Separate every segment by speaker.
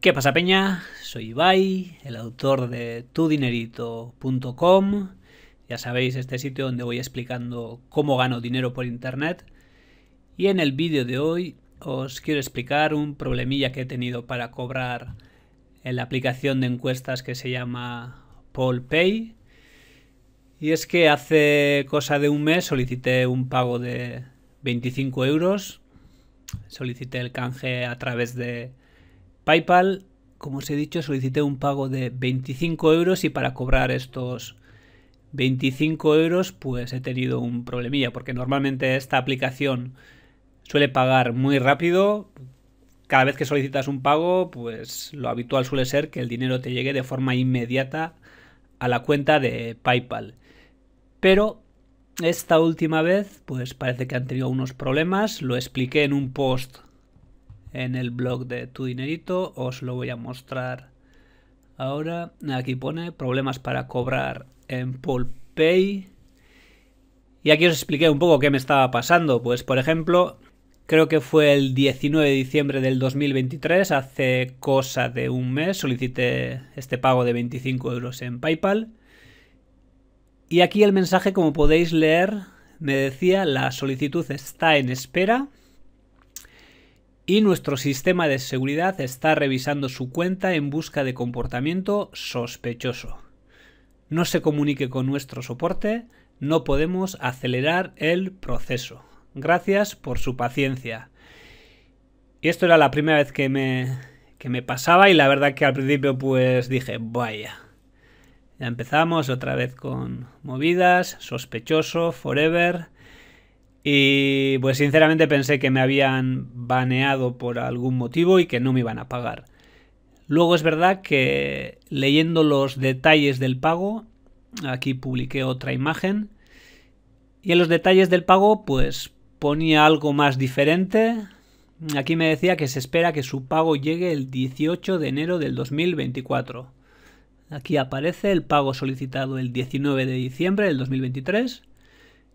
Speaker 1: ¿Qué pasa, Peña? Soy Ibai, el autor de tudinerito.com. Ya sabéis, este sitio donde voy explicando cómo gano dinero por internet. Y en el vídeo de hoy os quiero explicar un problemilla que he tenido para cobrar en la aplicación de encuestas que se llama Pay. Y es que hace cosa de un mes solicité un pago de 25 euros. Solicité el canje a través de PayPal, como os he dicho, solicité un pago de 25 euros y para cobrar estos 25 euros pues he tenido un problemilla porque normalmente esta aplicación suele pagar muy rápido. Cada vez que solicitas un pago pues lo habitual suele ser que el dinero te llegue de forma inmediata a la cuenta de PayPal. Pero esta última vez pues parece que han tenido unos problemas. Lo expliqué en un post en el blog de Tu Dinerito, os lo voy a mostrar ahora. Aquí pone problemas para cobrar en Polpay. Y aquí os expliqué un poco qué me estaba pasando. Pues por ejemplo, creo que fue el 19 de diciembre del 2023, hace cosa de un mes, solicité este pago de 25 euros en PayPal. Y aquí el mensaje, como podéis leer, me decía la solicitud está en espera y nuestro sistema de seguridad está revisando su cuenta en busca de comportamiento sospechoso. No se comunique con nuestro soporte, no podemos acelerar el proceso. Gracias por su paciencia. Y esto era la primera vez que me, que me pasaba y la verdad que al principio pues dije, vaya. Ya empezamos otra vez con movidas, sospechoso, forever. Y pues sinceramente pensé que me habían baneado por algún motivo y que no me iban a pagar. Luego es verdad que leyendo los detalles del pago, aquí publiqué otra imagen, y en los detalles del pago pues ponía algo más diferente. Aquí me decía que se espera que su pago llegue el 18 de enero del 2024. Aquí aparece el pago solicitado el 19 de diciembre del 2023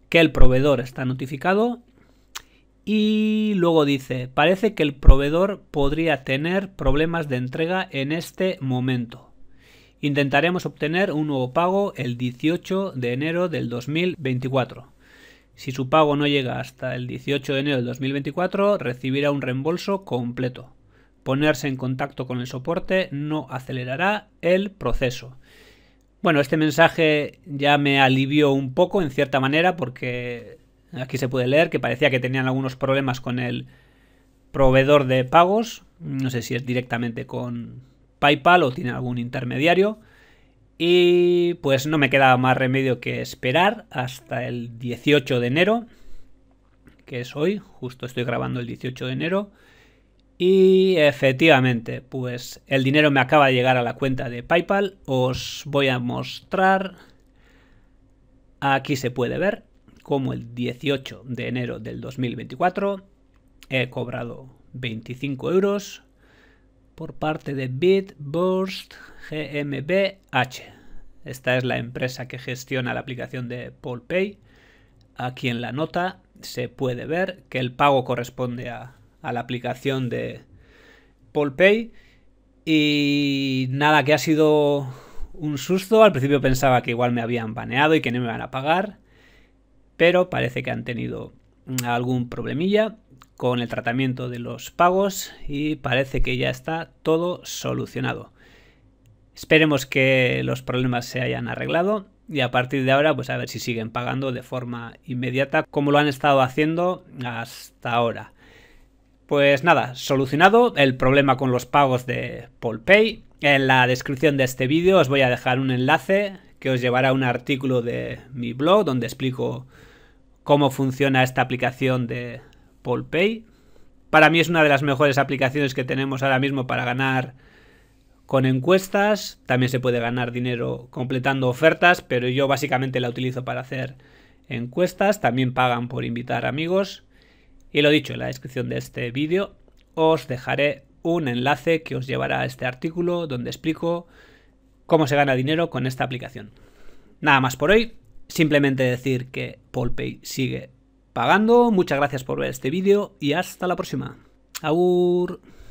Speaker 1: que el proveedor está notificado y luego dice, parece que el proveedor podría tener problemas de entrega en este momento. Intentaremos obtener un nuevo pago el 18 de enero del 2024. Si su pago no llega hasta el 18 de enero del 2024, recibirá un reembolso completo. Ponerse en contacto con el soporte no acelerará el proceso. Bueno, este mensaje ya me alivió un poco en cierta manera porque aquí se puede leer que parecía que tenían algunos problemas con el proveedor de pagos. No sé si es directamente con PayPal o tiene algún intermediario. Y pues no me queda más remedio que esperar hasta el 18 de enero, que es hoy, justo estoy grabando el 18 de enero. Y efectivamente, pues el dinero me acaba de llegar a la cuenta de PayPal. Os voy a mostrar. Aquí se puede ver cómo el 18 de enero del 2024 he cobrado 25 euros por parte de Bitburst GmbH. Esta es la empresa que gestiona la aplicación de Polpay. Aquí en la nota se puede ver que el pago corresponde a a la aplicación de Polpay Y nada, que ha sido un susto. Al principio pensaba que igual me habían baneado y que no me van a pagar. Pero parece que han tenido algún problemilla con el tratamiento de los pagos y parece que ya está todo solucionado. Esperemos que los problemas se hayan arreglado y a partir de ahora pues a ver si siguen pagando de forma inmediata como lo han estado haciendo hasta ahora. Pues nada, solucionado el problema con los pagos de PolPay. En la descripción de este vídeo os voy a dejar un enlace que os llevará a un artículo de mi blog donde explico cómo funciona esta aplicación de PolPay. Para mí es una de las mejores aplicaciones que tenemos ahora mismo para ganar con encuestas. También se puede ganar dinero completando ofertas, pero yo básicamente la utilizo para hacer encuestas. También pagan por invitar amigos. Y lo dicho, en la descripción de este vídeo os dejaré un enlace que os llevará a este artículo donde explico cómo se gana dinero con esta aplicación. Nada más por hoy, simplemente decir que Polpay sigue pagando. Muchas gracias por ver este vídeo y hasta la próxima. Agur.